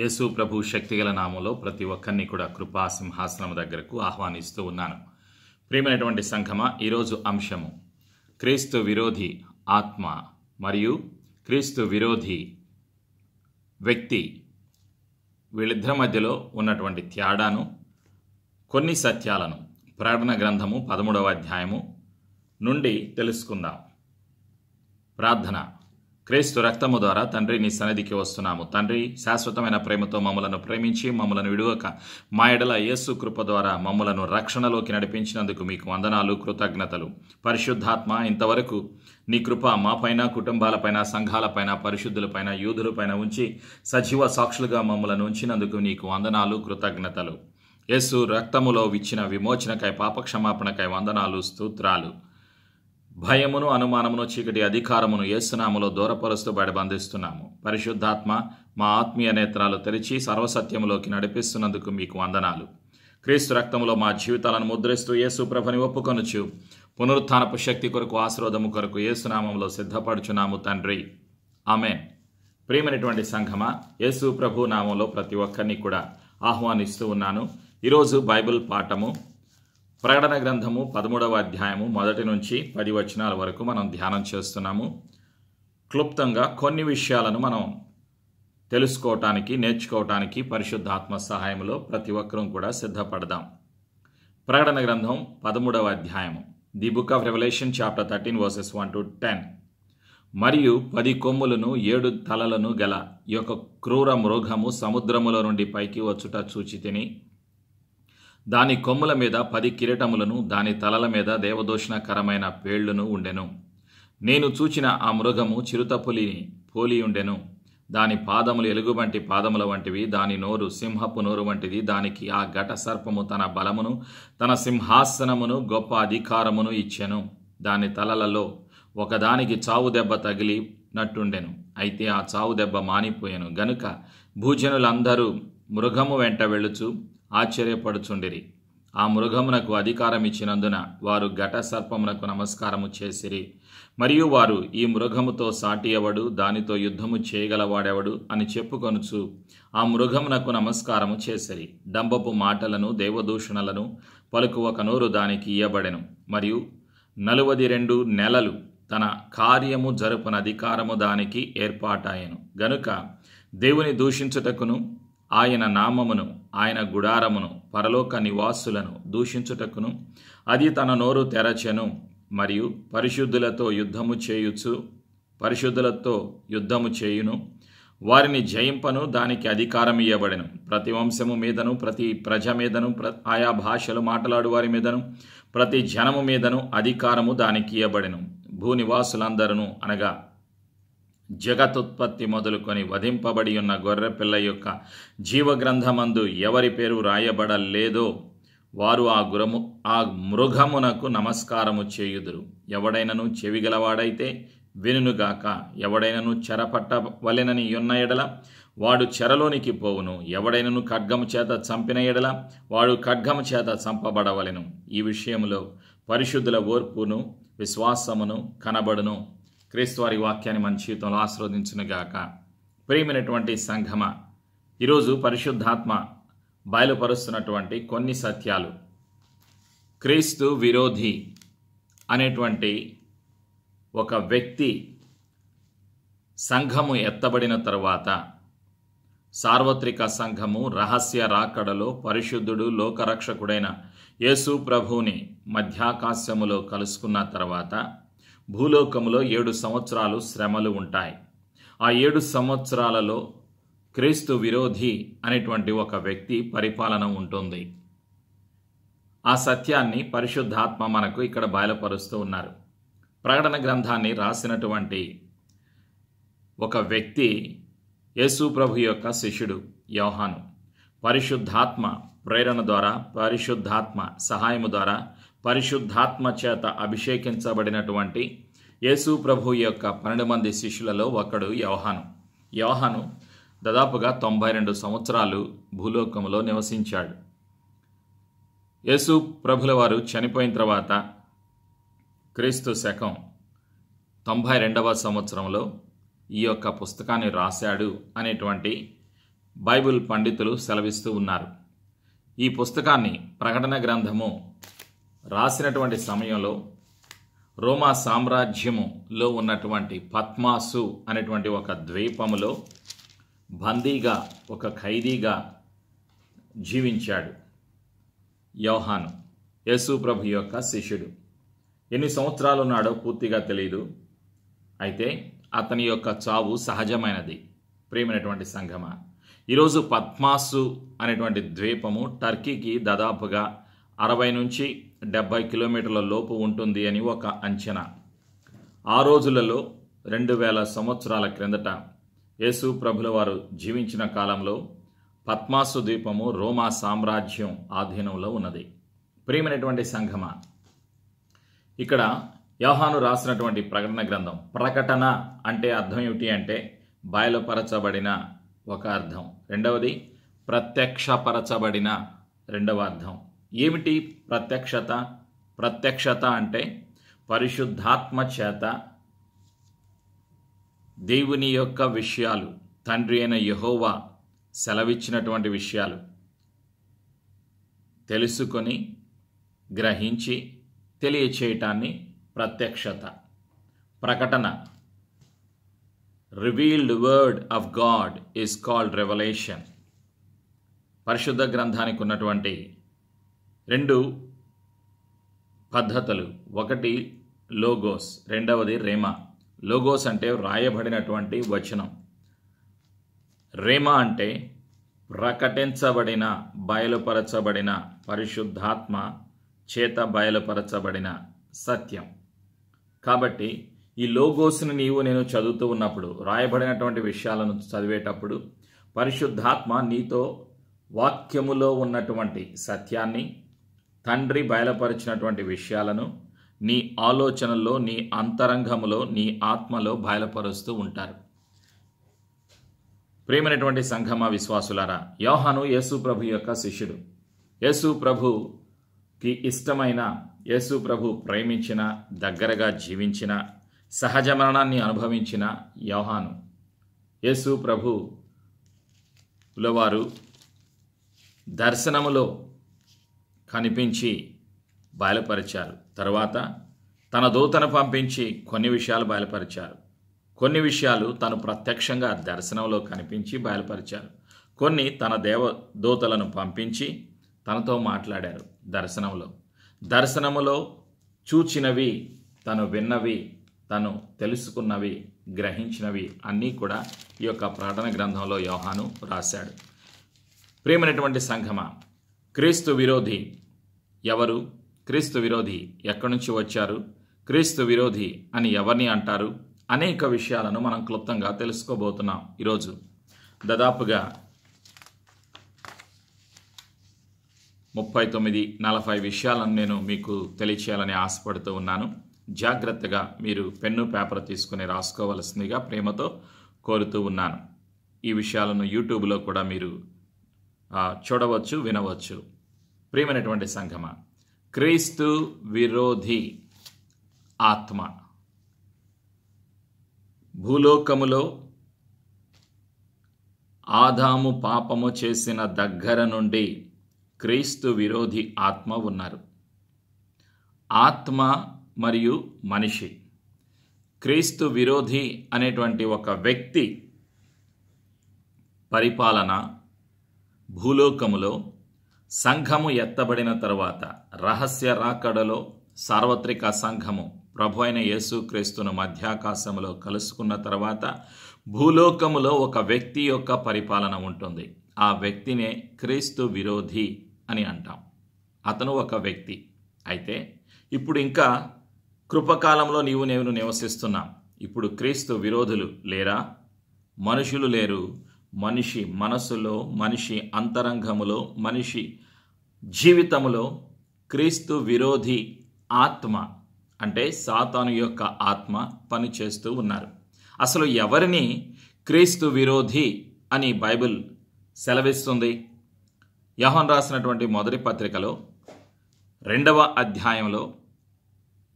యేసు ప్రభు శక్తిగల నామంలో ప్రతి ఒక్కరిని కూడా కృపా సింహాసనం దగ్గరకు ఆహ్వానిస్తూ ఉన్నాను ప్రియమైనటువంటి సంఘమ ఈరోజు అంశము క్రీస్తు విరోధి ఆత్మ మరియు క్రీస్తు విరోధి వ్యక్తి వీళ్ళిద్దరి మధ్యలో ఉన్నటువంటి త్యాడాను కొన్ని సత్యాలను ప్రకటన గ్రంథము పదమూడవ అధ్యాయము నుండి తెలుసుకుందాం ప్రార్థన క్రీస్తు రక్తము ద్వారా తండ్రి నీ సన్నిధికి వస్తున్నాము తండ్రి శాశ్వతమైన ప్రేమతో మమ్మలను ప్రేమించి మమ్మలను విడువక మా ఎడల యేసు కృప ద్వారా మమ్మలను రక్షణలోకి నడిపించినందుకు మీకు వందనాలు కృతజ్ఞతలు పరిశుద్ధాత్మ ఇంతవరకు నీ కృప మాపైన కుటుంబాలపైన సంఘాలపైన పరిశుద్ధులపైన యూధులపైన ఉంచి సజీవ సాక్షులుగా మమ్మలను ఉంచినందుకు నీకు వందనాలు కృతజ్ఞతలు యేసు రక్తములో విచ్చిన విమోచనకై పాపక్షమాపణకై వందనాలు స్తోత్రాలు భయమును అనుమానమును చీకటి అధికారమును ఏసునాములో దూరపరుస్తూ బంధిస్తున్నాము పరిశుద్ధాత్మ మా ఆత్మీయ నేత్రాలు తెరిచి సర్వసత్యములోకి నడిపిస్తున్నందుకు మీకు వందనాలు క్రీస్తు రక్తంలో మా జీవితాలను ముద్రిస్తూ యేసు ఒప్పుకొనుచు పునరుత్నపు శక్తి కొరకు ఆశ్రోదము కొరకు ఏసునామంలో సిద్ధపడుచున్నాము తండ్రి ఆమె ప్రియమైనటువంటి సంఘమ యేసు ప్రభు నామంలో ప్రతి ఒక్కరిని కూడా ఆహ్వానిస్తూ ఉన్నాను ఈరోజు బైబిల్ పాఠము ప్రకటన గ్రంథము పదమూడవ అధ్యాయము మొదటి నుంచి పది వచనాల వరకు మనం ధ్యానం చేస్తున్నాము క్లుప్తంగా కొన్ని విషయాలను మనం తెలుసుకోవటానికి నేర్చుకోవటానికి పరిశుద్ధాత్మ సహాయంలో ప్రతి ఒక్కరం కూడా సిద్ధపడదాం ప్రకటన గ్రంథం పదమూడవ అధ్యాయము the book of revolution chapter thirteen verses one to ten మరియు పది కొమ్ములను ఏడు తలలను గల యొక్క క్రూర మృగము సముద్రములో నుండి పైకి వచ్చుట చూచి తిని దాని కొమ్ముల మీద పది కిరీటములను దాని తలల మీద దేవదోషణకరమైన పేళ్లను ఉండెను నేను చూచిన ఆ మృగము చిరుతపులిని పోలి ఉండెను దాని పాదములు ఎలుగుబంటి పాదముల వంటివి దాని నోరు సింహపు నోరు వంటిది దానికి ఆ ఘట సర్పము తన బలమును తన సింహాసనమును గొప్ప అధికారమును ఇచ్చెను దాని తలలలో ఒకదానికి చావు దెబ్బ తగిలినట్టుండెను అయితే ఆ చావు దెబ్బ మానిపోయాను గనుక భూజనులందరూ మృగము వెంట వెళుచు ఆశ్చర్యపడుచుండిరి ఆ మృగమునకు అధికారం ఇచ్చినందున వారు ఘట సర్పమునకు నమస్కారము చేసిరి మరియు వారు ఈ మృగముతో సాటి ఎవడు దానితో యుద్ధము చేయగలవాడెవడు అని చెప్పుకొనుచు ఆ మృగమునకు నమస్కారము చేసిరి డంబపు మాటలను దేవదూషణలను పలుకు ఒక నోరు దానికి ఇయ్యబడెను మరియు నలువది రెండు నెలలు తన కార్యము జరుపున అధికారము దానికి ఏర్పాటాయను గనుక దేవుని దూషించుటకును ఆయన నామమును ఆయన గుడారమును పరలోక నివాసులను దూషించుటకును అది తన నోరు తెరచెను మరియు పరిశుద్ధులతో యుద్ధము చేయుచు పరిశుద్ధులతో యుద్ధము చేయును వారిని జయింపను దానికి అధికారం ఇవ్వబడెను ప్రతి వంశము మీదను ప్రతి ప్రజ మీదను ఆయా భాషలు మాట్లాడు వారి మీదను ప్రతి జనము మీదను అధికారము దానికి ఇవ్వబడెను భూనివాసులందరూ అనగా జగతుత్పత్తి మొదలుకొని వధింపబడి ఉన్న గొర్రెపిల్ల యొక్క జీవగ్రంథమందు ఎవరి పేరు రాయబడలేదో వారు ఆ గురము ఆ మృగమునకు నమస్కారము చేయుదురు ఎవడైనను చెవిగలవాడైతే వినుగాక ఎవడైనను చెరపట్టవలెనని ఉన్న ఎడల వాడు చెరలోనికి పోవును ఎవడైనను ఖడ్గము చేత చంపిన ఎడల వాడు ఖడ్గము చేత చంపబడవలెను ఈ విషయంలో పరిశుద్ధుల ఓర్పును విశ్వాసమును కనబడును క్రీస్తు వారి వాక్యాన్ని మన జీవితంలో ఆస్వాదించునుగాక ప్రియమైనటువంటి సంఘమ ఈరోజు పరిశుద్ధాత్మ బయలుపరుస్తున్నటువంటి కొన్ని సత్యాలు క్రీస్తు విరోధి అనేటువంటి ఒక వ్యక్తి సంఘము ఎత్తబడిన తర్వాత సార్వత్రిక సంఘము రహస్య రాకడలో పరిశుద్ధుడు లోకరక్షకుడైన యేసు ప్రభువుని మధ్యాకాశములో కలుసుకున్న తర్వాత భూలోకములో ఏడు సంవత్సరాలు శ్రమలు ఉంటాయి ఆ ఏడు సంవత్సరాలలో క్రీస్తు విరోధి అనేటువంటి ఒక వ్యక్తి పరిపాలన ఉంటుంది ఆ సత్యాన్ని పరిశుద్ధాత్మ మనకు ఇక్కడ బయలుపరుస్తూ ఉన్నారు ప్రకటన గ్రంథాన్ని రాసినటువంటి ఒక వ్యక్తి యేసు ప్రభు యొక్క శిష్యుడు యోహాను పరిశుద్ధాత్మ ప్రేరణ ద్వారా పరిశుద్ధాత్మ సహాయము ద్వారా పరిశుద్ధాత్మ చేత అభిషేకించబడినటువంటి యేసు ప్రభు యొక్క పన్నెండు మంది శిష్యులలో ఒకడు యోహాను యోహాను దాదాపుగా తొంభై రెండు సంవత్సరాలు భూలోకంలో నివసించాడు యేసు ప్రభుల వారు చనిపోయిన తర్వాత క్రీస్తు శకం తొంభై రెండవ సంవత్సరంలో ఈ యొక్క పుస్తకాన్ని రాశాడు అనేటువంటి బైబిల్ పండితులు సెలవిస్తూ ఉన్నారు ఈ పుస్తకాన్ని ప్రకటన గ్రంథము రాసినటువంటి సమయంలో రోమా సామ్రాజ్యములో ఉన్నటువంటి పద్మాసు అనేటువంటి ఒక ద్వీపములో బందీగా ఒక ఖైదీగా జీవించాడు యోహాను యేసు ప్రభు యొక్క శిష్యుడు ఎన్ని సంవత్సరాలు ఉన్నాడో పూర్తిగా తెలియదు అయితే అతని యొక్క చావు సహజమైనది ప్రేమైనటువంటి సంఘమ ఈరోజు పద్మాసు అనేటువంటి ద్వీపము టర్కీకి దాదాపుగా అరవై నుంచి డెబ్బై కిలోమీటర్ల లోపు ఉంటుంది అని ఒక అంచనా ఆ రోజులలో రెండు వేల సంవత్సరాల క్రిందట యేసు ప్రభుల వారు జీవించిన కాలంలో పద్మాసు ద్వీపము రోమా సామ్రాజ్యం ఆధీనంలో ఉన్నది ప్రియమైనటువంటి సంఘమ ఇక్కడ యోహాను రాసినటువంటి ప్రకటన గ్రంథం ప్రకటన అంటే అర్థం ఏమిటి అంటే బయలుపరచబడిన ఒక అర్థం రెండవది ప్రత్యక్షపరచబడిన రెండవ అర్థం ఏమిటి ప్రత్యక్షత ప్రత్యక్షత అంటే పరిశుద్ధాత్మ చేత దేవుని యొక్క విషయాలు తండ్రి అయిన యహోవా సెలవిచ్చినటువంటి విషయాలు తెలుసుకొని గ్రహించి తెలియచేయటాన్ని ప్రత్యక్షత ప్రకటన revealed word of God is called revolution పరిశుద్ధ గ్రంథానికి ఉన్నటువంటి రెండు పద్ధతులు ఒకటి లోగోస్ రెండవది రేమా లోగోస్ అంటే వ్రాయబడినటువంటి వచనం రేమా అంటే ప్రకటించబడిన బయలుపరచబడిన పరిశుద్ధాత్మ చేత బయలుపరచబడిన సత్యం కాబట్టి ఈ లోగోస్ని నీవు నేను చదువుతూ ఉన్నప్పుడు రాయబడినటువంటి విషయాలను చదివేటప్పుడు పరిశుద్ధాత్మ నీతో వాక్యములో ఉన్నటువంటి సత్యాన్ని తండ్రి బయలుపరిచినటువంటి విషయాలను నీ ఆలోచనల్లో నీ అంతరంగంలో నీ ఆత్మలో బయలుపరుస్తూ ఉంటారు ప్రేమైనటువంటి సంఘమ విశ్వాసులారా యోహాను యేసు ప్రభు యొక్క శిష్యుడు యేసు ప్రభుకి ఇష్టమైన యేసు ప్రభు ప్రేమించిన దగ్గరగా జీవించిన సహజ మరణాన్ని అనుభవించిన యోహాను యేసు ప్రభు వారు దర్శనములో కనిపించి బయలుపరిచారు తర్వాత తన దూతను పంపించి కొన్ని విషయాలు బయలుపరిచారు కొన్ని విషయాలు తను ప్రత్యక్షంగా దర్శనంలో కనిపించి బయలుపరిచారు కొన్ని తన దేవ దూతలను పంపించి తనతో మాట్లాడారు దర్శనంలో దర్శనములో చూచినవి తను విన్నవి తను తెలుసుకున్నవి గ్రహించినవి అన్నీ కూడా ఈ యొక్క ప్రార్థన గ్రంథంలో యోహాను రాశాడు ప్రియమైనటువంటి సంఘమ క్రీస్తు విరోధి ఎవరు క్రీస్తు విరోధి ఎక్కడి నుంచి వచ్చారు క్రీస్తు విరోధి అని ఎవరిని అంటారు అనేక విషయాలను మనం క్లుప్తంగా తెలుసుకోబోతున్నాం ఈరోజు దాదాపుగా ముప్పై తొమ్మిది నలభై విషయాలను నేను మీకు తెలియచేయాలని ఆశపడుతూ ఉన్నాను జాగ్రత్తగా మీరు పెన్ను పేపర్ తీసుకుని రాసుకోవలసిందిగా ప్రేమతో కోరుతూ ఉన్నాను ఈ విషయాలను యూట్యూబ్లో కూడా మీరు చూడవచ్చు వినవచ్చు ప్రియమైనటువంటి సంఘమ క్రీస్తు విరోధి ఆత్మ భూలోకములో ఆదాము పాపము చేసిన దగ్గర నుండి క్రీస్తు విరోధి ఆత్మ ఉన్నారు ఆత్మ మరియు మనిషి క్రీస్తు విరోధి అనేటువంటి ఒక వ్యక్తి పరిపాలన భూలోకములో సంఘము ఎత్తబడిన తరువాత రహస్య రాకడలో సార్వత్రిక సంఘము ప్రభు అయిన యేసుక్రీస్తును మధ్యాకాశములో కలుసుకున్న తర్వాత భూలోకములో ఒక వ్యక్తి యొక్క పరిపాలన ఉంటుంది ఆ వ్యక్తినే క్రీస్తు విరోధి అని అంటాం అతను ఒక వ్యక్తి అయితే ఇప్పుడు ఇంకా కృపకాలంలో నీవు నేను నివసిస్తున్నాం ఇప్పుడు క్రీస్తు విరోధులు లేరా మనుషులు లేరు మనిషి మనసులో మనిషి అంతరంగములో మనిషి జీవితములో క్రీస్తు విరోధి ఆత్మ అంటే సాతాను యొక్క ఆత్మ పనిచేస్తూ ఉన్నారు అసలు ఎవరిని క్రీస్తు విరోధి అని బైబిల్ సెలవిస్తుంది యహోన్ రాసినటువంటి మొదటి పత్రికలో రెండవ అధ్యాయంలో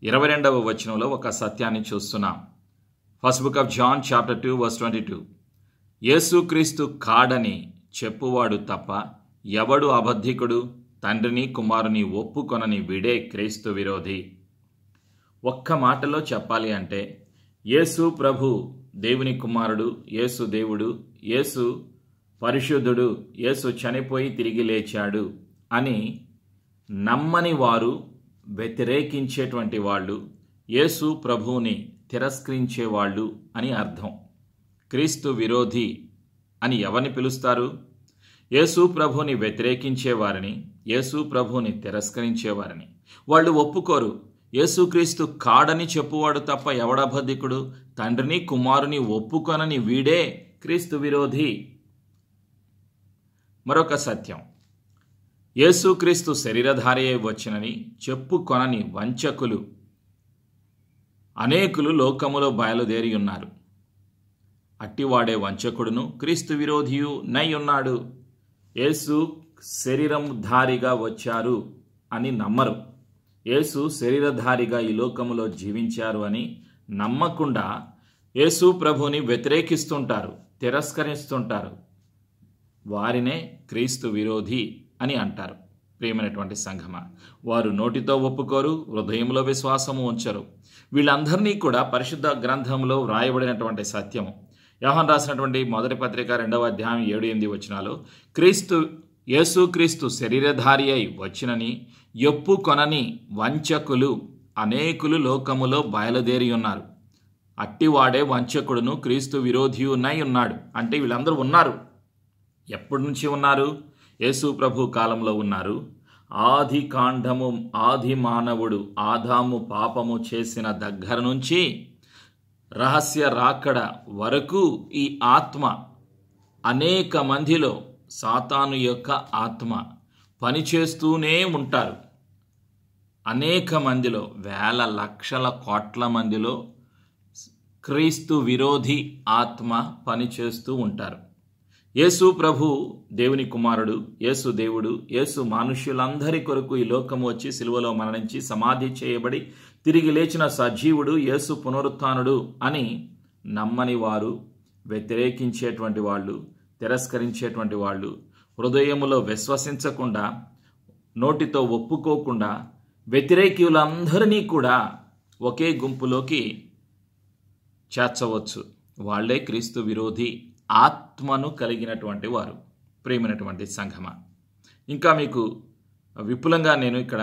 ఇరవై రెండవ వచనంలో ఒక సత్యాన్ని చూస్తున్నాం first book of John chapter two verse twenty two యేసుక్రీస్తు కాడని చెప్పువాడు తప్ప ఎవడు అబద్ధికుడు తండ్రిని కుమారుని ఒప్పుకొనని విడే క్రీస్తు విరోధి ఒక్క మాటలో చెప్పాలి అంటే యేసు ప్రభు దేవుని కుమారుడు యేసు దేవుడు యేసు పరిశుద్ధుడు యేసు చనిపోయి తిరిగి లేచాడు అని నమ్మని వారు వ్యతిరేకించేటువంటి వాళ్ళు యేసు ప్రభువుని తిరస్కరించేవాళ్ళు అని అర్థం క్రీస్తు విరోధి అని ఎవరిని పిలుస్తారు యేసు ప్రభుని వ్యతిరేకించేవారిని యేసు ప్రభుని తిరస్కరించేవారిని వాళ్ళు ఒప్పుకోరు యేసుక్రీస్తు కాడని చెప్పువాడు తప్ప ఎవడబద్ధికుడు తండ్రిని కుమారుని ఒప్పుకొనని వీడే క్రీస్తు విరోధి మరొక సత్యం యేసుక్రీస్తు శరీరధారి వచ్చినని చెప్పుకొనని వంచకులు అనేకులు లోకములో బయలుదేరి ఉన్నారు అట్టివాడే వంచకుడును క్రీస్తు విరోధియు నై ఉన్నాడు యేసు శరీరం ధారిగా వచ్చారు అని నమ్మరు యేసు శరీరధారిగా ఈ లోకములో జీవించారు అని నమ్మకుండా యేసు ప్రభుని వ్యతిరేకిస్తుంటారు తిరస్కరిస్తుంటారు వారినే క్రీస్తు విరోధి అని అంటారు ప్రియమైనటువంటి సంఘమ వారు నోటితో ఒప్పుకోరు హృదయంలో విశ్వాసము ఉంచరు వీళ్ళందరినీ కూడా పరిశుద్ధ గ్రంథంలో వ్రాయబడినటువంటి సత్యము యోహన్ రాసినటువంటి మొదటి పత్రిక రెండవ అధ్యాయం ఏడు ఎనిమిది వచ్చినాలు క్రీస్తు యేసుక్రీస్తు శరీరధారి అయి వచ్చినని ఎప్పు కొనని వంచకులు అనేకులు లోకములో బయలుదేరి ఉన్నారు అట్టివాడే వంచకుడును క్రీస్తు విరోధియునై ఉన్నాడు అంటే వీళ్ళందరూ ఉన్నారు ఎప్పటి నుంచి ఉన్నారు యేసు ప్రభు కాలంలో ఉన్నారు ఆది కాండము ఆది మానవుడు ఆదాము పాపము చేసిన దగ్గర నుంచి రహస్య రాకడ వరకు ఈ ఆత్మ అనేక మందిలో సాతాను యొక్క ఆత్మ పనిచేస్తూనే ఉంటారు అనేక మందిలో వేల లక్షల కోట్ల మందిలో క్రీస్తు విరోధి ఆత్మ పనిచేస్తూ ఉంటారు యేసు ప్రభు దేవుని కుమారుడు యేసు దేవుడు యేసు మనుష్యులందరి కొరకు ఈ లోకము వచ్చి సిలువలో మరణించి సమాధి చేయబడి తిరిగి లేచిన సజీవుడు యేసు పునరుత్నుడు అని నమ్మని వారు వ్యతిరేకించేటువంటి వాళ్ళు తిరస్కరించేటువంటి వాళ్ళు హృదయములో విశ్వసించకుండా నోటితో ఒప్పుకోకుండా వ్యతిరేకులందరినీ కూడా ఒకే గుంపులోకి చేర్చవచ్చు వాళ్లే క్రీస్తు విరోధి ఆత్మను కలిగినటువంటి వారు ప్రేమైనటువంటి సంఘమ ఇంకా మీకు విపులంగా నేను ఇక్కడ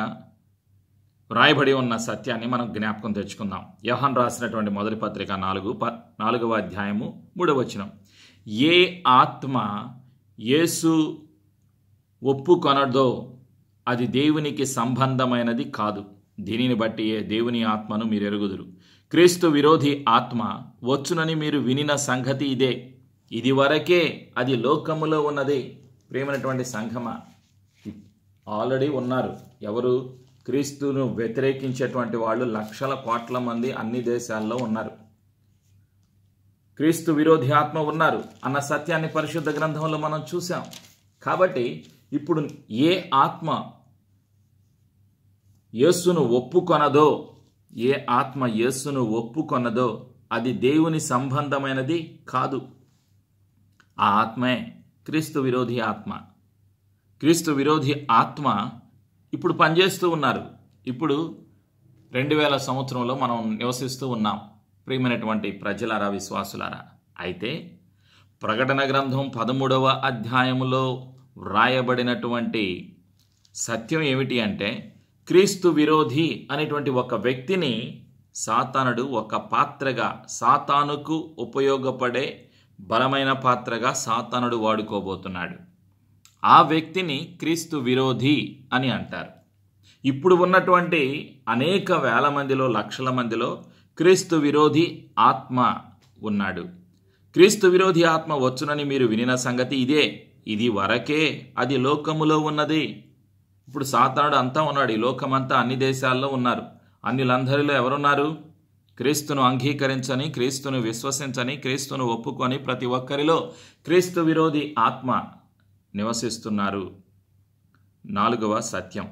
రాయబడి ఉన్న సత్యాన్ని మనం జ్ఞాపకం తెచ్చుకుందాం యోహన్ రాసినటువంటి మొదటి పత్రిక నాలుగు ప నాలుగవ అధ్యాయము మూడవచనం ఏ ఆత్మ యేసు ఒప్పుకొనదో అది దేవునికి సంబంధమైనది కాదు దీనిని బట్టి ఏ దేవుని ఆత్మను మీరు ఎరుగుదురు క్రీస్తు విరోధి ఆత్మ వచ్చునని మీరు వినిన సంగతి ఇదే ఇది వరకే అది లోకములో ఉన్నది ప్రేమైనటువంటి సంఘమా ఆల్రెడీ ఉన్నారు ఎవరు క్రీస్తును వ్యతిరేకించేటువంటి వాళ్ళు లక్షల కోట్ల మంది అన్ని దేశాల్లో ఉన్నారు క్రీస్తు విరోధి ఆత్మ ఉన్నారు అన్న సత్యాన్ని పరిశుద్ధ గ్రంథంలో మనం చూసాం కాబట్టి ఇప్పుడు ఏ ఆత్మ యేసును ఒప్పుకొనదో ఏ ఆత్మ యేస్సును ఒప్పుకొనదో అది దేవుని సంబంధమైనది కాదు ఆ ఆత్మే క్రీస్తు విరోధి ఆత్మ క్రీస్తు విరోధి ఆత్మ ఇప్పుడు పనిచేస్తూ ఉన్నారు ఇప్పుడు రెండు వేల సంవత్సరంలో మనం నివసిస్తూ ఉన్నాం ప్రియమైనటువంటి ప్రజలారా విశ్వాసులారా అయితే ప్రకటన గ్రంథం పదమూడవ అధ్యాయంలో వ్రాయబడినటువంటి సత్యం ఏమిటి అంటే క్రీస్తు విరోధి అనేటువంటి ఒక వ్యక్తిని సాతానుడు ఒక పాత్రగా సాతానుకు ఉపయోగపడే బలమైన పాత్రగా సాతానుడు వాడుకోబోతున్నాడు ఆ వ్యక్తిని క్రీస్తు విరోధి అని అంటారు ఇప్పుడు ఉన్నటువంటి అనేక వేల మందిలో లక్షల మందిలో క్రీస్తు విరోధి ఆత్మ ఉన్నాడు క్రీస్తు విరోధి ఆత్మ వచ్చునని మీరు వినిన సంగతి ఇదే ఇది వరకే అది లోకములో ఉన్నది ఇప్పుడు సాతానుడు అంతా ఉన్నాడు ఈ లోకమంతా అన్ని దేశాల్లో ఉన్నారు అన్నిలందరిలో ఎవరున్నారు క్రీస్తును అంగీకరించని క్రీస్తును విశ్వసించని క్రీస్తును ఒప్పుకొని ప్రతి ఒక్కరిలో క్రీస్తు విరోధి ఆత్మ నివసిస్తున్నారు నాలుగవ సత్యం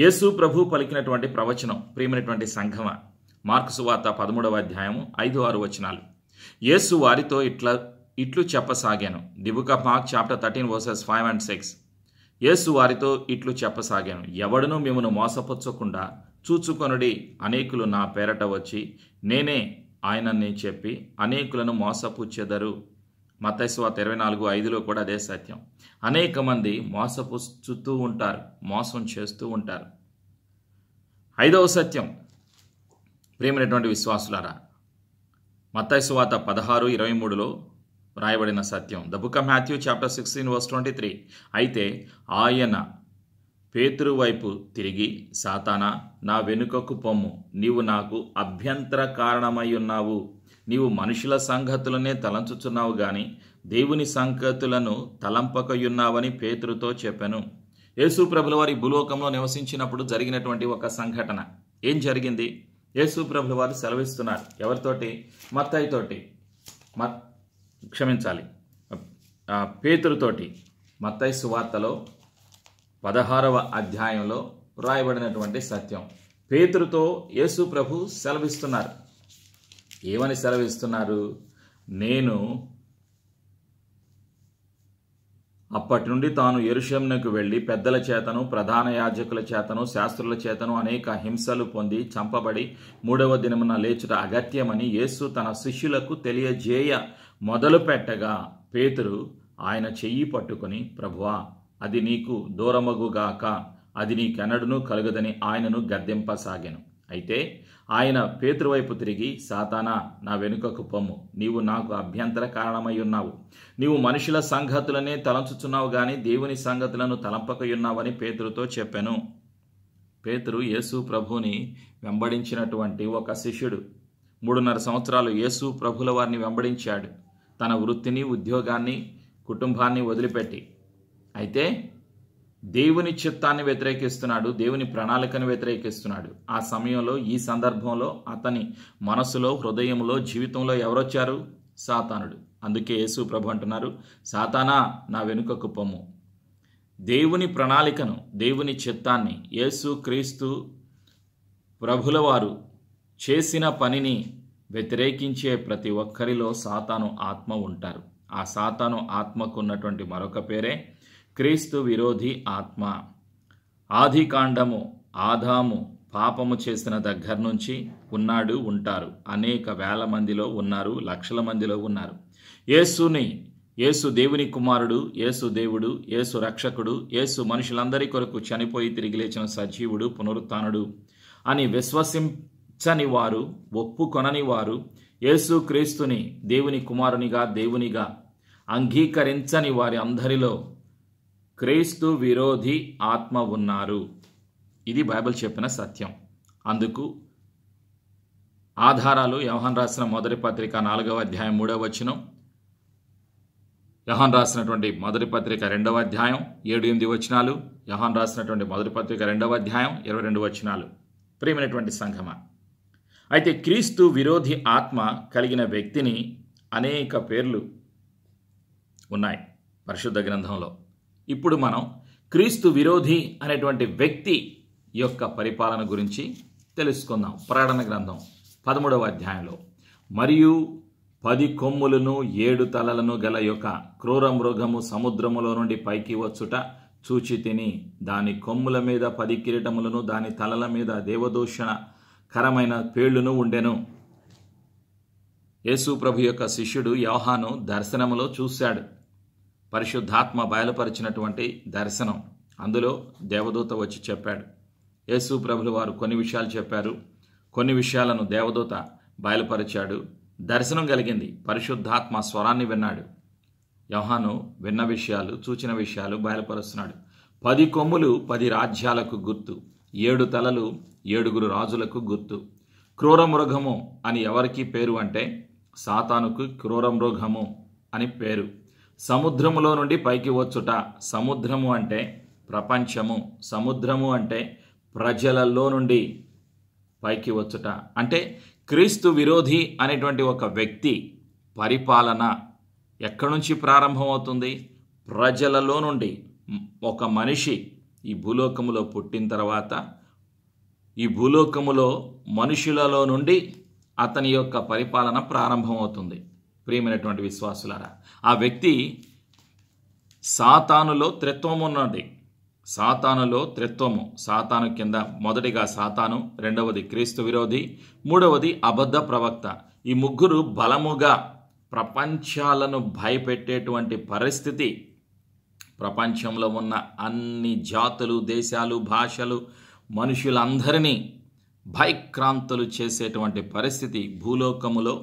యేసు ప్రభు పలికినటువంటి ప్రవచనం ప్రియమైనటువంటి సంఘమ మార్కు సువార్త పదమూడవ అధ్యాయము ఐదు ఆరు వచనాలు యేసు వారితో ఇట్లా ఇట్లు చెప్పసాగాను the book Mark chapter thirteen verses five and six యేసు వారితో ఇట్లు చెప్పసాగాను ఎవడను మిమ్మను మోసపుచ్చకుండా చూచుకొనుడి అనేకులు నా పేరట వచ్చి నేనే ఆయనని చెప్పి అనేకులను మోసపుచ్చెదరు మతైస్వాత ఇరవై నాలుగు ఐదులో కూడా అదే సత్యం అనేక మంది మోసపుచ్చుతూ ఉంటారు మోసం చేస్తూ ఉంటారు ఐదవ సత్యం ప్రేమైనటువంటి విశ్వాసులారా మత్తైసువాత పదహారు ఇరవై మూడులో రాయబడిన సత్యం the book Matthew chapter sixteen verse twenty three అయితే ఆయన పేతురు వైపు తిరిగి సాతానా నా వెనుకకు పొమ్ము నీవు నాకు అభ్యంతర కారణమై ఉన్నావు నీవు మనుషుల సంగతులనే తలంచుచున్నావు గాని దేవుని సంగతులను తలంపకయున్నావని పేతురుతో చెప్పాను యేసు ప్రభుల వారి భూలోకంలో నివసించినప్పుడు జరిగినటువంటి ఒక సంఘటన ఏం జరిగింది యేసు ప్రభుల వారు సెలవిస్తున్నారు ఎవరితోటి మత్తయ్యతోటి మత్ క్షమించాలి పేతురుతోటి మత్తయ్య సువార్తలో పదహారవ అధ్యాయంలో రాయబడినటువంటి సత్యం పేతురుతో యేసు ప్రభు సెలవిస్తున్నారు ఏమని సెలవిస్తున్నారు నేను అప్పటి నుండి తాను ఎరుషంనకు వెళ్ళి పెద్దల చేతను ప్రధాన యాజకుల చేతను శాస్త్రుల చేతను అనేక హింసలు పొంది చంపబడి మూడవ దినమున లేచుట అగత్యమని యేసు తన శిష్యులకు తెలియజేయ మొదలు పెట్టగా పేతురు ఆయన చెయ్యి పట్టుకుని ప్రభువా అది నీకు దూరమగుగాక అది నీకెనడును కలుగదని ఆయనను గద్దెంపసాగాను అయితే ఆయన పేతురువైపు తిరిగి సాతానా నా వెనుకకు పొమ్ము నీవు నాకు అభ్యంతర కారణమై ఉన్నావు నీవు మనుషుల సంగతులనే తలంచుచున్నావు గాని దేవుని సంగతులను తలంపకయున్నావని పేతురుతో చెప్పాను పేతురు యేసు ప్రభుని వెంబడించినటువంటి ఒక శిష్యుడు మూడున్నర సంవత్సరాలు యేసు ప్రభుల వారిని వెంబడించాడు తన వృత్తిని ఉద్యోగాన్ని కుటుంబాన్ని వదిలిపెట్టి అయితే దేవుని చిత్తాన్ని వ్యతిరేకిస్తున్నాడు దేవుని ప్రణాళికను వ్యతిరేకిస్తున్నాడు ఆ సమయంలో ఈ సందర్భంలో అతని మనసులో హృదయంలో జీవితంలో ఎవరొచ్చారు సాతానుడు అందుకే యేసు ప్రభు అంటున్నారు సాతానా నా వెనుక కుప్పము దేవుని ప్రణాళికను దేవుని చిత్తాన్ని యేసు క్రీస్తు ప్రభులవారు చేసిన పనిని వ్యతిరేకించే ప్రతి ఒక్కరిలో సాతాను ఆత్మ ఉంటారు ఆ సాతాను ఆత్మకు ఉన్నటువంటి మరొక పేరే క్రీస్తు విరోధి ఆత్మ ఆదికాండము ఆదాము పాపము చేసిన దగ్గర నుంచి ఉన్నాడు ఉంటారు అనేక వేల మందిలో ఉన్నారు లక్షల మందిలో ఉన్నారు యేసుని యేసు దేవుని కుమారుడు యేసు దేవుడు యేసు రక్షకుడు యేసు మనుషులందరి కొరకు చనిపోయి తిరిగి లేచిన సజీవుడు పునరుత్నుడు అని విశ్వసించని వారు ఒప్పుకొనని వారు యేసు క్రీస్తుని దేవుని కుమారునిగా దేవునిగా అంగీకరించని వారి అందరిలో క్రీస్తు విరోధి ఆత్మ ఉన్నారు ఇది బైబిల్ చెప్పిన సత్యం అందుకు ఆధారాలు యవహన్ రాసిన మొదటి పత్రిక నాలుగవ అధ్యాయం మూడవ వచనం యహాన్ రాసినటువంటి మొదటి పత్రిక రెండవ అధ్యాయం ఏడు ఎనిమిది వచనాలు యహాన్ రాసినటువంటి మొదటి పత్రిక రెండవ అధ్యాయం ఇరవై రెండు వచనాలు ప్రియమైనటువంటి సంఘమ అయితే క్రీస్తు విరోధి ఆత్మ కలిగిన వ్యక్తిని అనేక పేర్లు ఉన్నాయి పరిశుద్ధ గ్రంథంలో ఇప్పుడు మనం క్రీస్తు విరోధి అనేటువంటి వ్యక్తి యొక్క పరిపాలన గురించి తెలుసుకుందాం ప్రకటన గ్రంథం పదమూడవ అధ్యాయంలో మరియు పది కొమ్ములను ఏడు తలలను గల యొక్క క్రూర మృగము సముద్రములో నుండి పైకి వచ్చుట చూచి తిని దాని కొమ్ముల మీద పది కిరీటములను దాని తలల మీద దేవదూషణ కరమైన పేళ్లును ఉండెను యేసు ప్రభు యొక్క శిష్యుడు యోహాను దర్శనములో చూశాడు పరిశుద్ధాత్మ బయలుపరిచినటువంటి దర్శనం అందులో దేవదూత వచ్చి చెప్పాడు యేసు ప్రభులు వారు కొన్ని విషయాలు చెప్పారు కొన్ని విషయాలను దేవదూత బయలుపరిచాడు దర్శనం కలిగింది పరిశుద్ధాత్మ స్వరాన్ని విన్నాడు యోహాను విన్న విషయాలు చూచిన విషయాలు బయలుపరుస్తున్నాడు పది కొమ్ములు పది రాజ్యాలకు గుర్తు ఏడు తలలు ఏడుగురు రాజులకు గుర్తు క్రూరమృగము అని ఎవరికి పేరు అంటే సాతానుకు క్రూరమృగము అని పేరు సముద్రములో నుండి పైకి వచ్చుట సముద్రము అంటే ప్రపంచము సముద్రము అంటే ప్రజలలో నుండి పైకి వచ్చుట అంటే క్రీస్తు విరోధి అనేటువంటి ఒక వ్యక్తి పరిపాలన ఎక్కడి నుంచి ప్రారంభమవుతుంది ప్రజలలో నుండి ఒక మనిషి ఈ భూలోకములో పుట్టిన తర్వాత ఈ భూలోకములో మనుషులలో నుండి అతని యొక్క పరిపాలన ప్రారంభమవుతుంది ప్రియమైనటువంటి విశ్వాసులారా ఆ వ్యక్తి సాతానులో త్రిత్వం ఉన్నది సాతానులో త్రిత్వము సాతాను కింద మొదటిగా సాతాను రెండవది క్రీస్తు విరోధి మూడవది అబద్ధ ప్రవక్త ఈ ముగ్గురు బలముగా ప్రపంచాలను భయపెట్టేటువంటి పరిస్థితి ప్రపంచంలో ఉన్న అన్ని జాతులు దేశాలు భాషలు మనుషులందరినీ భయక్రాంతులు చేసేటువంటి పరిస్థితి భూలోకములో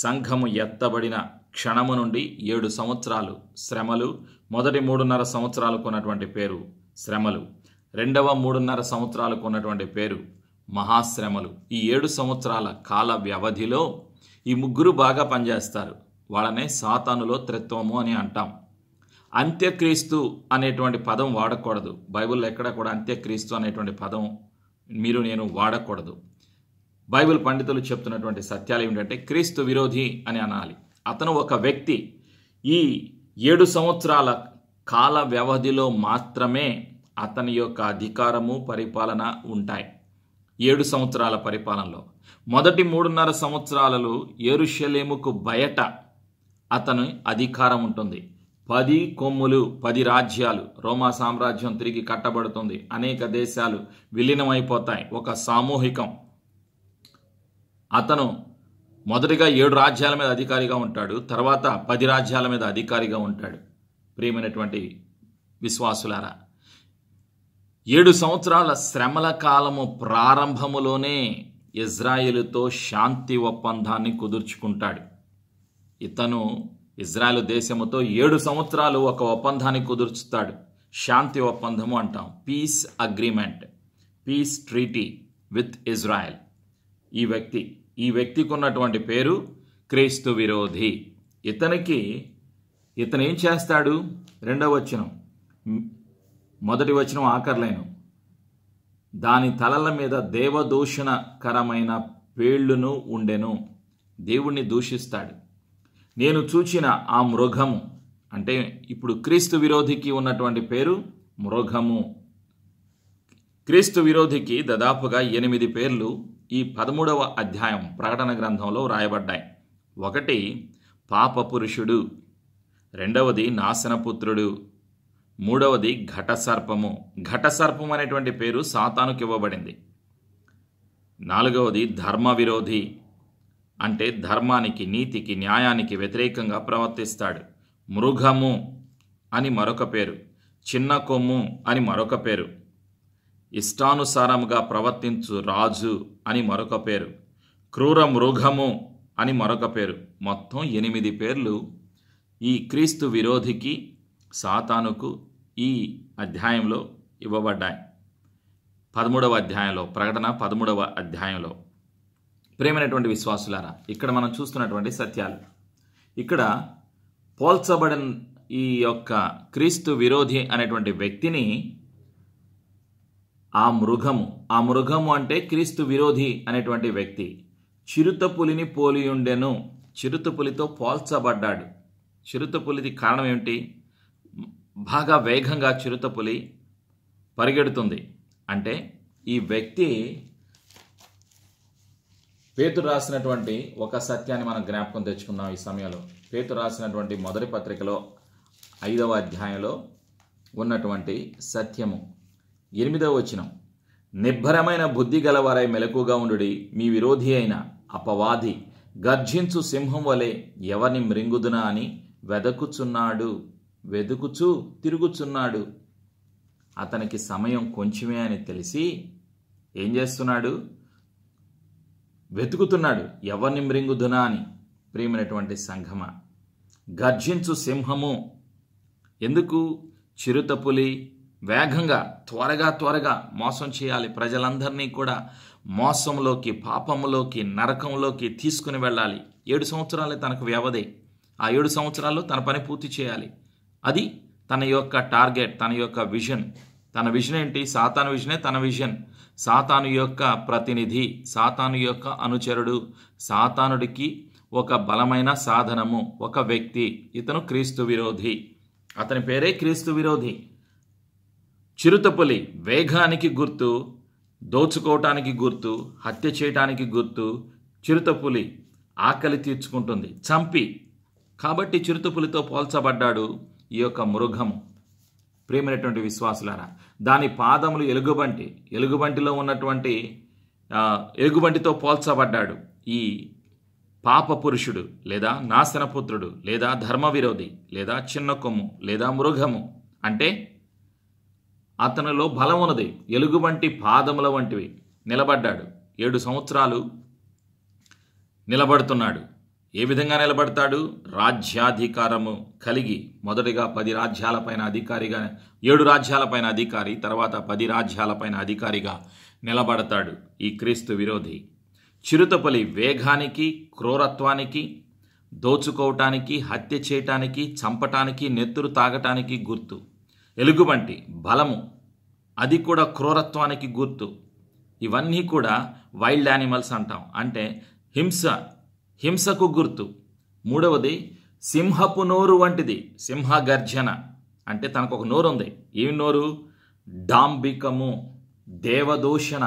సంఘము ఎత్తబడిన క్షణము నుండి ఏడు సంవత్సరాలు శ్రమలు మొదటి మూడున్నర సంవత్సరాలకు ఉన్నటువంటి పేరు శ్రమలు రెండవ మూడున్నర సంవత్సరాలకు ఉన్నటువంటి పేరు మహాశ్రమలు ఈ ఏడు సంవత్సరాల కాల వ్యవధిలో ఈ ముగ్గురు బాగా పనిచేస్తారు వాళ్ళనే సాతానులో త్రిత్వము అని అంటాం అంత్యక్రీస్తు అనేటువంటి పదం వాడకూడదు బైబిల్లో ఎక్కడ కూడా అంత్యక్రీస్తు అనేటువంటి పదం మీరు నేను వాడకూడదు బైబిల్ పండితులు చెప్తున్నటువంటి సత్యాలు ఏమిటంటే క్రీస్తు విరోధి అని అనాలి అతను ఒక వ్యక్తి ఈ ఏడు సంవత్సరాల కాల వ్యవధిలో మాత్రమే అతని యొక్క అధికారము పరిపాలన ఉంటాయి ఏడు సంవత్సరాల పరిపాలనలో మొదటి మూడున్నర సంవత్సరాలలో ఏరుషలేముకు బయట అతని అధికారం ఉంటుంది పది కొమ్ములు పది రాజ్యాలు రోమా సామ్రాజ్యం తిరిగి కట్టబడుతుంది అనేక దేశాలు విలీనమైపోతాయి ఒక సామూహికం అతను మొదటిగా ఏడు రాజ్యాల మీద అధికారిగా ఉంటాడు తర్వాత పది రాజ్యాల మీద అధికారిగా ఉంటాడు ప్రియమైనటువంటి విశ్వాసులారా ఏడు సంవత్సరాల శ్రమల కాలము ప్రారంభములోనే ఇజ్రాయేలుతో శాంతి ఒప్పందాన్ని కుదుర్చుకుంటాడు ఇతను ఇజ్రాయెల్ దేశముతో ఏడు సంవత్సరాలు ఒక ఒప్పందాన్ని కుదుర్చుతాడు శాంతి ఒప్పందము అంటాం peace agreement peace treaty with Israel ఈ వ్యక్తి ఈ వ్యక్తికి ఉన్నటువంటి పేరు క్రీస్తు విరోధి ఇతనికి ఇతను ఏం చేస్తాడు రెండవ వచనం మొదటి వచనం ఆఖర్లేను దాని తలల మీద దేవదూషణకరమైన పేళ్ళును ఉండెను దేవుణ్ణి దూషిస్తాడు నేను చూచిన ఆ మృగము అంటే ఇప్పుడు క్రీస్తు విరోధికి ఉన్నటువంటి పేరు మృగము క్రీస్తు విరోధికి దాదాపుగా ఎనిమిది పేర్లు ఈ పదమూడవ అధ్యాయం ప్రకటన గ్రంథంలో రాయబడ్డాయి ఒకటి పాపపురుషుడు రెండవది నాశనపుత్రుడు మూడవది ఘటసర్పము ఘటసర్పం అనేటువంటి పేరు సాతానుకి ఇవ్వబడింది నాలుగవది ధర్మ విరోధి అంటే ధర్మానికి నీతికి న్యాయానికి వ్యతిరేకంగా ప్రవర్తిస్తాడు మృగము అని మరొక పేరు చిన్న కొమ్ము అని మరొక పేరు ఇష్టానుసారముగా ప్రవర్తించు రాజు అని మరొక పేరు క్రూర మృగము అని మరొక పేరు మొత్తం ఎనిమిది పేర్లు ఈ క్రీస్తు విరోధికి సాతానుకు ఈ అధ్యాయంలో ఇవ్వబడ్డాయి పదమూడవ అధ్యాయంలో ప్రకటన పదమూడవ అధ్యాయంలో ప్రేమైనటువంటి విశ్వాసులారా ఇక్కడ మనం చూస్తున్నటువంటి సత్యాలు ఇక్కడ పోల్చబడిన ఈ యొక్క క్రీస్తు విరోధి అనేటువంటి వ్యక్తిని ఆ మృగము ఆ మృగము అంటే క్రీస్తు విరోధి అనేటువంటి వ్యక్తి చిరుతపులిని పోలియుండెను చిరుతపులితో పోల్చబడ్డాడు చిరుతపులిది కారణం ఏమిటి బాగా వేగంగా చిరుతపులి పరిగెడుతుంది అంటే ఈ వ్యక్తి పేతు రాసినటువంటి ఒక సత్యాన్ని మనం జ్ఞాపకం తెచ్చుకున్నాం ఈ సమయంలో పేతు రాసినటువంటి మొదటి పత్రికలో ఐదవ అధ్యాయంలో ఉన్నటువంటి సత్యము ఎనిమిదవ వచనం నిర్భరమైన బుద్ధి గలవారై మెలకుగా ఉండుడి మీ విరోధి అయిన అపవాది గర్జించు సింహం వలె ఎవరిని మృంగుదునా అని వెదకుచున్నాడు వెదుకుచు తిరుగుచున్నాడు అతనికి సమయం కొంచెమే అని తెలిసి ఏం చేస్తున్నాడు వెతుకుతున్నాడు ఎవరిని మృంగుదునా అని ప్రియమైనటువంటి సంఘమ గర్జించు సింహము ఎందుకు చిరుతపులి వేగంగా త్వరగా త్వరగా మోసం చేయాలి ప్రజలందరినీ కూడా మోసంలోకి పాపంలోకి నరకంలోకి తీసుకుని వెళ్ళాలి ఏడు సంవత్సరాలే తనకు వ్యవధి ఆ ఏడు సంవత్సరాలు తన పని పూర్తి చేయాలి అది తన యొక్క టార్గెట్ తన యొక్క విజన్ తన విజన్ ఏంటి సాతాను విజనే తన విజన్ సాతాను యొక్క ప్రతినిధి సాతాను యొక్క అనుచరుడు సాతానుడికి ఒక బలమైన సాధనము ఒక వ్యక్తి ఇతను క్రీస్తు విరోధి అతని పేరే క్రీస్తు విరోధి చిరుతపులి వేగానికి గుర్తు దోచుకోవటానికి గుర్తు హత్య చేయటానికి గుర్తు చిరుతపులి ఆకలి తీర్చుకుంటుంది చంపి కాబట్టి చిరుతపులితో పోల్చబడ్డాడు ఈ యొక్క మృగము ప్రేమైనటువంటి విశ్వాసులారా దాని పాదములు ఎలుగుబంటి ఎలుగుబంటిలో ఉన్నటువంటి ఎలుగుబంటితో పోల్చబడ్డాడు ఈ పాప పురుషుడు లేదా నాశనపుత్రుడు లేదా ధర్మ విరోధి లేదా చిన్న కొమ్ము లేదా మృగము అంటే అతనిలో బలం ఉన్నది ఎలుగు వంటి పాదముల వంటివి నిలబడ్డాడు ఏడు సంవత్సరాలు నిలబడుతున్నాడు ఏ విధంగా నిలబడతాడు రాజ్యాధికారము కలిగి మొదటిగా పది రాజ్యాలపైన అధికారిగా ఏడు రాజ్యాలపైన అధికారి తర్వాత పది రాజ్యాలపైన అధికారిగా నిలబడతాడు ఈ క్రీస్తు విరోధి చిరుతపలి వేగానికి క్రూరత్వానికి దోచుకోవటానికి హత్య చేయటానికి చంపటానికి నెత్తురు తాగటానికి గుర్తు ఎలుగుబంటి బలము అది కూడా క్రూరత్వానికి గుర్తు ఇవన్నీ కూడా వైల్డ్ యానిమల్స్ అంటాం అంటే హింస హింసకు గుర్తు మూడవది సింహపు నోరు వంటిది సింహ గర్జన అంటే తనకు ఒక నోరు ఉంది ఏమి నోరు డాంబికము దేవదూషణ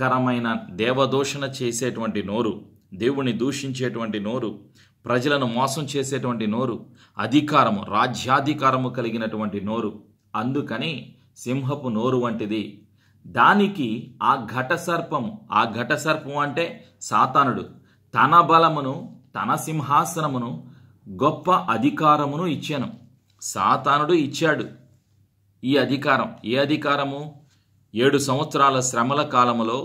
కరమైన దేవదూషణ చేసేటువంటి నోరు దేవుణ్ణి దూషించేటువంటి నోరు ప్రజలను మోసం చేసేటువంటి నోరు అధికారము రాజ్యాధికారము కలిగినటువంటి నోరు అందుకని సింహపు నోరు వంటిది దానికి ఆ ఘట సర్పము ఆ ఘట సర్పం అంటే సాతానుడు తన బలమును తన సింహాసనమును గొప్ప అధికారమును ఇచ్చాను సాతానుడు ఇచ్చాడు ఈ అధికారం ఏ అధికారము ఏడు సంవత్సరాల శ్రమల కాలములో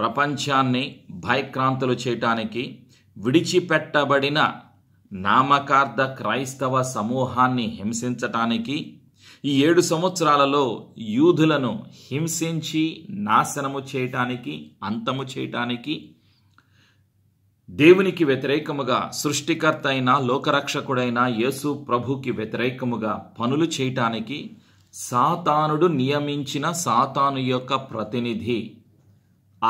ప్రపంచాన్ని భయక్రాంతులు చేయటానికి విడిచిపెట్టబడిన నామకార్థ క్రైస్తవ సమూహాన్ని హింసించటానికి ఈ ఏడు సంవత్సరాలలో యూదులను హింసించి నాశనము చేయటానికి అంతము చేయటానికి దేవునికి వ్యతిరేకముగా సృష్టికర్త అయిన లోకరక్షకుడైన యేసు ప్రభుకి వ్యతిరేకముగా పనులు చేయటానికి సాతానుడు నియమించిన సాతాను యొక్క ప్రతినిధి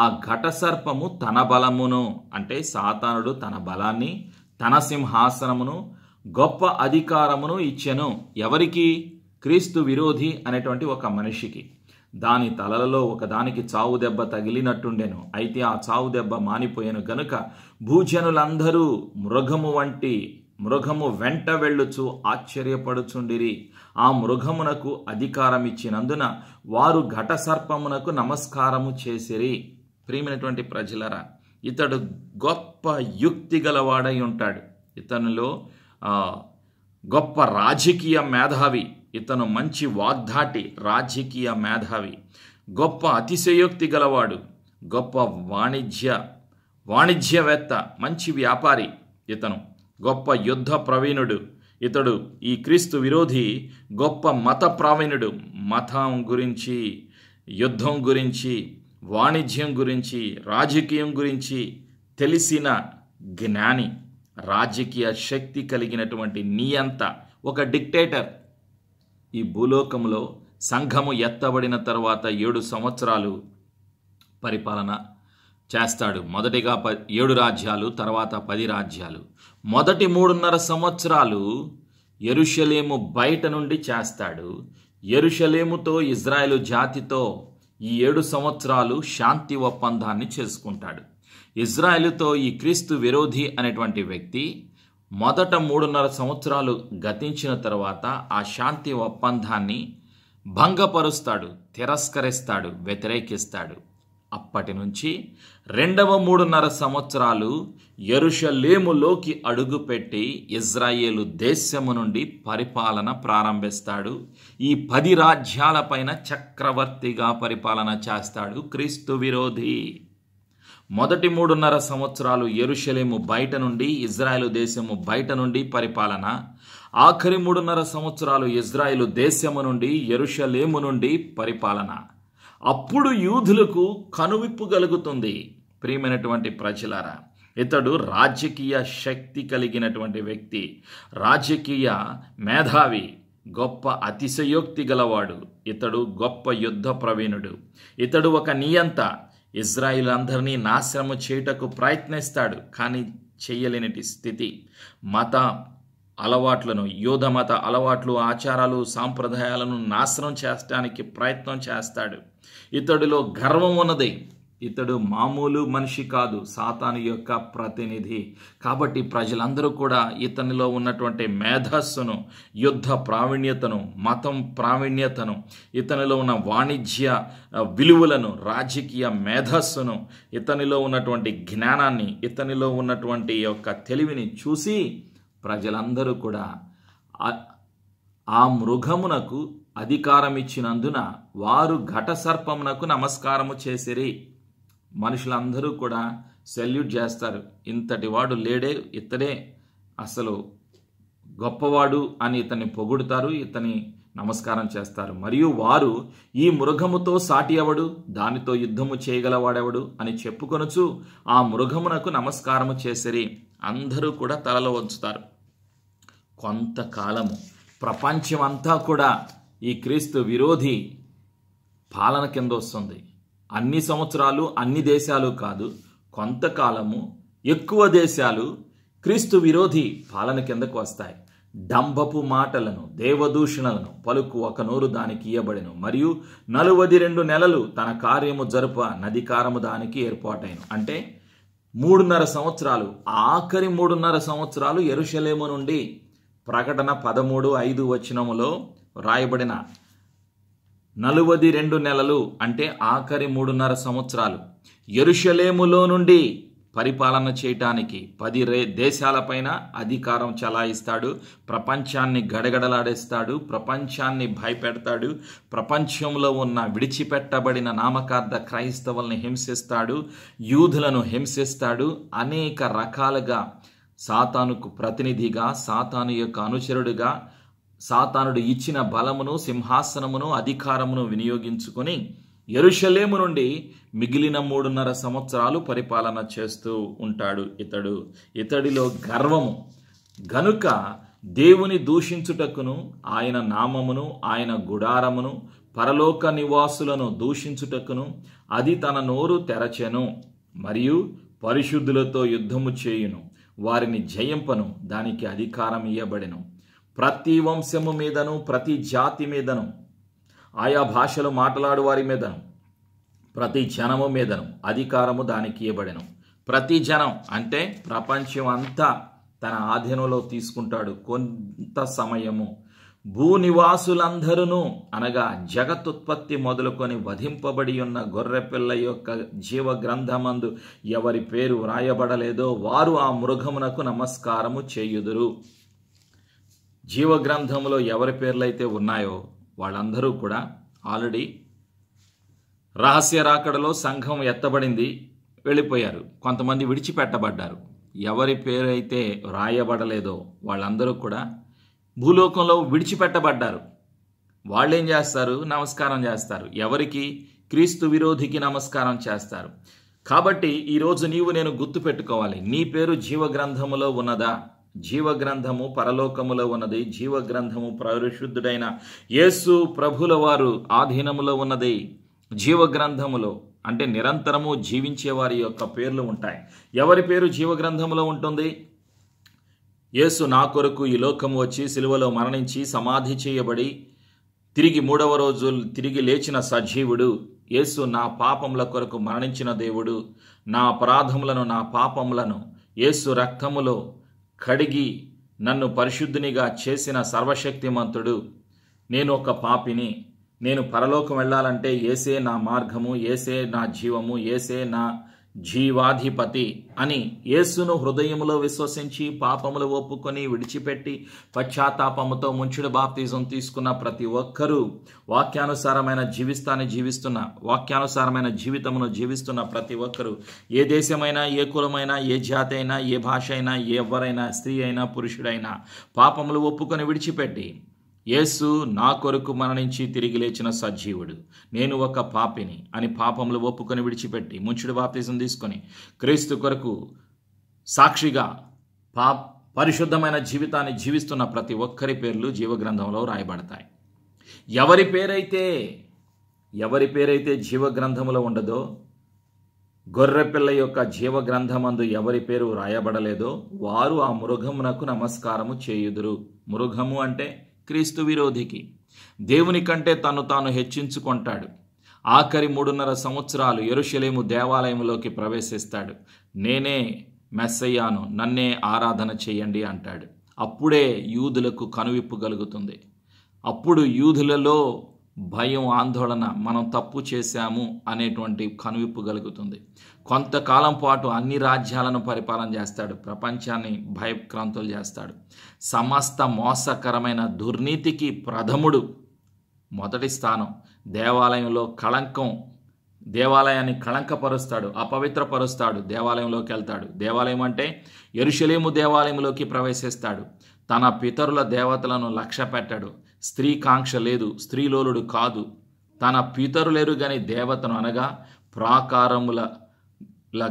ఆ ఘట సర్పము తన బలమును అంటే సాతానుడు తన బలాన్ని తన సింహాసనమును గొప్ప అధికారమును ఇచ్చెను ఎవరికి క్రీస్తు విరోధి అనేటువంటి ఒక మనిషికి దాని తలలలో ఒకదానికి చావు దెబ్బ తగిలినట్టుండెను అయితే ఆ చావు దెబ్బ మానిపోయాను గనుక భూజనులందరూ మృగము వంటి మృగము వెంట వెళ్ళుచు ఆశ్చర్యపడుచుండిరి ఆ మృగమునకు అధికారం ఇచ్చినందున వారు ఘట సర్పమునకు నమస్కారము చేసిరి ప్రియమైనటువంటి ప్రజలరా ఇతడు గొప్ప యుక్తి గలవాడై ఉంటాడు ఇతనిలో గొప్ప రాజకీయ మేధావి ఇతను మంచి వాగ్ధాటి రాజకీయ మేధావి గొప్ప అతిశయోక్తి గలవాడు గొప్ప వాణిజ్య వాణిజ్యవేత్త మంచి వ్యాపారి ఇతను గొప్ప యుద్ధ ప్రవీణుడు ఇతడు ఈ క్రీస్తు విరోధి గొప్ప మత ప్రావీణుడు మతం గురించి యుద్ధం గురించి వాణిజ్యం గురించి రాజకీయం గురించి తెలిసిన జ్ఞాని రాజకీయ శక్తి కలిగినటువంటి నియంత ఒక డిక్టేటర్ ఈ భూలోకంలో సంఘము ఎత్తబడిన తర్వాత ఏడు సంవత్సరాలు పరిపాలన చేస్తాడు మొదటిగా ప ఏడు రాజ్యాలు తర్వాత పది రాజ్యాలు మొదటి మూడున్నర సంవత్సరాలు ఎరుషలేము బయట నుండి చేస్తాడు ఎరుషలేముతో ఇజ్రాయెలు జాతితో ఈ ఏడు సంవత్సరాలు శాంతి ఒప్పందాన్ని చేసుకుంటాడు ఇజ్రాయెల్తో ఈ క్రీస్తు విరోధి అనేటువంటి వ్యక్తి మొదట మూడున్నర సంవత్సరాలు గతించిన తర్వాత ఆ శాంతి ఒప్పందాన్ని భంగపరుస్తాడు తిరస్కరిస్తాడు వ్యతిరేకిస్తాడు అప్పటి నుంచి రెండవ మూడున్నర సంవత్సరాలు ఎరుషలేములోకి అడుగుపెట్టి ఇజ్రాయేలు దేశము నుండి పరిపాలన ప్రారంభిస్తాడు ఈ పది రాజ్యాలపైన చక్రవర్తిగా పరిపాలన చేస్తాడు క్రీస్తు విరోధి మొదటి మూడున్నర సంవత్సరాలు ఎరుషలేము బయట నుండి ఇజ్రాయెల్ దేశము బయట నుండి పరిపాలన ఆఖరి మూడున్నర సంవత్సరాలు ఇజ్రాయెల్ దేశము నుండి ఎరుషలేము నుండి పరిపాలన అప్పుడు యూదులకు కనువిప్పు కలుగుతుంది ప్రియమైనటువంటి ప్రజలారా ఇతడు రాజకీయ శక్తి కలిగినటువంటి వ్యక్తి రాజకీయ మేధావి గొప్ప అతిశయోక్తి గలవాడు ఇతడు గొప్ప యుద్ధ ప్రవీణుడు ఇతడు ఒక నియంత ఇజ్రాయిల్ అందరినీ నాశనము చేయుటకు ప్రయత్నిస్తాడు కానీ చేయలేనిటి స్థితి మత అలవాట్లను యోధ మత అలవాట్లు ఆచారాలు సాంప్రదాయాలను నాశనం చేయడానికి ప్రయత్నం చేస్తాడు ఇతడిలో గర్వం ఉన్నది ఇతడు మామూలు మనిషి కాదు సాతాను యొక్క ప్రతినిధి కాబట్టి ప్రజలందరూ కూడా ఇతనిలో ఉన్నటువంటి మేధస్సును యుద్ధ ప్రావీణ్యతను మతం ప్రావీణ్యతను ఇతనిలో ఉన్న వాణిజ్య విలువలను రాజకీయ మేధస్సును ఇతనిలో ఉన్నటువంటి జ్ఞానాన్ని ఇతనిలో ఉన్నటువంటి యొక్క తెలివిని చూసి ప్రజలందరూ కూడా ఆ మృగమునకు అధికారం ఇచ్చినందున వారు ఘట సర్పమునకు నమస్కారము చేసిరి మనుషులందరూ కూడా సెల్యూట్ చేస్తారు ఇంతటి వాడు లేడే ఇతడే అసలు గొప్పవాడు అని ఇతన్ని పొగుడుతారు ఇతని నమస్కారం చేస్తారు మరియు వారు ఈ మృగముతో సాటి ఎవడు దానితో యుద్ధము చేయగలవాడెవడు అని చెప్పుకొనుచు ఆ మృగమునకు నమస్కారము చేసిరి అందరూ కూడా తలలో వంచుతారు కొంతకాలము ప్రపంచమంతా కూడా ఈ క్రీస్తు విరోధి పాలన కింద వస్తుంది అన్ని సంవత్సరాలు అన్ని దేశాలు కాదు కొంతకాలము ఎక్కువ దేశాలు క్రీస్తు విరోధి పాలన కిందకు వస్తాయి డంబపు మాటలను దేవదూషణలను పలుకు ఒక నూరు దానికి ఇయ్యబడెను మరియు నలువది రెండు నెలలు తన కార్యము జరుప నదికారము దానికి ఏర్పాటైను అంటే మూడున్నర సంవత్సరాలు ఆఖరి మూడున్నర సంవత్సరాలు ఎరుషలేము నుండి ప్రకటన పదమూడు ఐదు వచనములో రాయబడిన నలువది రెండు నెలలు అంటే ఆఖరి మూడున్నర సంవత్సరాలు ఎరుషలేములో నుండి పరిపాలన చేయటానికి పది రే దేశాలపైన అధికారం చలాయిస్తాడు ప్రపంచాన్ని గడగడలాడేస్తాడు ప్రపంచాన్ని భయపెడతాడు ప్రపంచంలో ఉన్న విడిచిపెట్టబడిన నామకార్థ క్రైస్తవుల్ని హింసిస్తాడు యూదులను హింసిస్తాడు అనేక రకాలుగా సాతానుకు ప్రతినిధిగా సాతాను యొక్క అనుచరుడుగా సాతానుడు ఇచ్చిన బలమును సింహాసనమును అధికారమును వినియోగించుకొని ఎరుషలేము నుండి మిగిలిన మూడున్నర సంవత్సరాలు పరిపాలన చేస్తూ ఉంటాడు ఇతడు ఇతడిలో గర్వము గనుక దేవుని దూషించుటకును ఆయన నామమును ఆయన గుడారమును పరలోక నివాసులను దూషించుటకును అది తన నోరు తెరచెను మరియు పరిశుద్ధులతో యుద్ధము చేయును వారిని జయింపను దానికి అధికారం ఇయ్యబడెను ప్రతి వంశము మీదను ప్రతి జాతి మీదను ఆయా భాషలు మాట్లాడు వారి మీదను ప్రతి జనము మీదను అధికారము దానికి ఇవ్వబడను ప్రతి జనం అంటే ప్రపంచం అంతా తన ఆధీనంలో తీసుకుంటాడు కొంత సమయము భూనివాసులందరూ అనగా జగత్తుత్పత్తి మొదలుకొని వధింపబడి ఉన్న గొర్రెపిల్ల యొక్క జీవ గ్రంథమందు ఎవరి పేరు వ్రాయబడలేదో వారు ఆ మృగమునకు నమస్కారము చేయుదురు జీవగ్రంథంలో ఎవరి పేర్లైతే ఉన్నాయో వాళ్ళందరూ కూడా ఆల్రెడీ రహస్య రాకడలో సంఘం ఎత్తబడింది వెళ్ళిపోయారు కొంతమంది విడిచిపెట్టబడ్డారు ఎవరి పేరైతే రాయబడలేదో వాళ్ళందరూ కూడా భూలోకంలో విడిచిపెట్టబడ్డారు వాళ్ళేం చేస్తారు నమస్కారం చేస్తారు ఎవరికి క్రీస్తు విరోధికి నమస్కారం చేస్తారు కాబట్టి ఈరోజు నీవు నేను గుర్తుపెట్టుకోవాలి నీ పేరు జీవగ్రంథములో ఉన్నదా జీవగ్రంథము పరలోకములో ఉన్నది జీవగ్రంథము పరిశుద్ధుడైన యేసు ప్రభుల వారు ఆధీనములో ఉన్నది జీవగ్రంథములో అంటే నిరంతరము జీవించే వారి యొక్క పేర్లు ఉంటాయి ఎవరి పేరు జీవగ్రంథంలో ఉంటుంది యేసు నా కొరకు ఈ లోకము వచ్చి సిలువలో మరణించి సమాధి చేయబడి తిరిగి మూడవ రోజు తిరిగి లేచిన సజీవుడు యేసు నా పాపముల కొరకు మరణించిన దేవుడు నా అపరాధములను నా పాపములను యేసు రక్తములో కడిగి నన్ను పరిశుద్ధునిగా చేసిన సర్వశక్తిమంతుడు నేను ఒక పాపిని నేను పరలోకం వెళ్ళాలంటే ఏసే నా మార్గము ఏసే నా జీవము ఏసే నా జీవాధిపతి అని యేసును హృదయములో విశ్వసించి పాపములు ఒప్పుకొని విడిచిపెట్టి పశ్చాత్తాపముతో ముంచుడు బాప్తిజం తీసుకున్న ప్రతి ఒక్కరూ వాక్యానుసారమైన జీవిస్తాన్ని జీవిస్తున్న వాక్యానుసారమైన జీవితమును జీవిస్తున్న ప్రతి ఒక్కరూ ఏ దేశమైనా ఏ కులమైనా ఏ జాతి అయినా ఏ భాష అయినా ఎవరైనా స్త్రీ అయినా పురుషుడైనా పాపములు ఒప్పుకొని విడిచిపెట్టి యేసు నా కొరకు మరణించి తిరిగి లేచిన సజీవుడు నేను ఒక పాపిని అని పాపములు ఒప్పుకొని విడిచిపెట్టి ముంచుడు బాప్తిజం తీసుకొని క్రీస్తు కొరకు సాక్షిగా పా పరిశుద్ధమైన జీవితాన్ని జీవిస్తున్న ప్రతి ఒక్కరి పేర్లు జీవగ్రంథంలో రాయబడతాయి ఎవరి పేరైతే ఎవరి పేరైతే జీవగ్రంథములో ఉండదో గొర్రెపిల్ల యొక్క జీవగ్రంథమందు ఎవరి పేరు రాయబడలేదో వారు ఆ మృగమునకు నమస్కారము చేయుదురు మృగము అంటే క్రీస్తు విరోధికి దేవుని కంటే తను తాను హెచ్చించుకుంటాడు ఆఖరి మూడున్నర సంవత్సరాలు ఎరుషలేము దేవాలయంలోకి ప్రవేశిస్తాడు నేనే మెస్సయ్యాను నన్నే ఆరాధన చేయండి అంటాడు అప్పుడే యూదులకు కనువిప్పు కలుగుతుంది అప్పుడు యూదులలో భయం ఆందోళన మనం తప్పు చేశాము అనేటువంటి కనువిప్పు కలుగుతుంది కొంతకాలం పాటు అన్ని రాజ్యాలను పరిపాలన చేస్తాడు ప్రపంచాన్ని భయక్రాంతులు చేస్తాడు సమస్త మోసకరమైన దుర్నీతికి ప్రథముడు మొదటి స్థానం దేవాలయంలో కళంకం దేవాలయాన్ని కళంకపరుస్తాడు అపవిత్రపరుస్తాడు దేవాలయంలోకి వెళ్తాడు దేవాలయం అంటే ఎరుషలేము దేవాలయంలోకి ప్రవేశిస్తాడు తన పితరుల దేవతలను లక్ష్య పెట్టాడు స్త్రీ కాంక్ష లేదు స్త్రీలోలుడు కాదు తన పితరులేరు దేవతను అనగా ప్రాకారముల la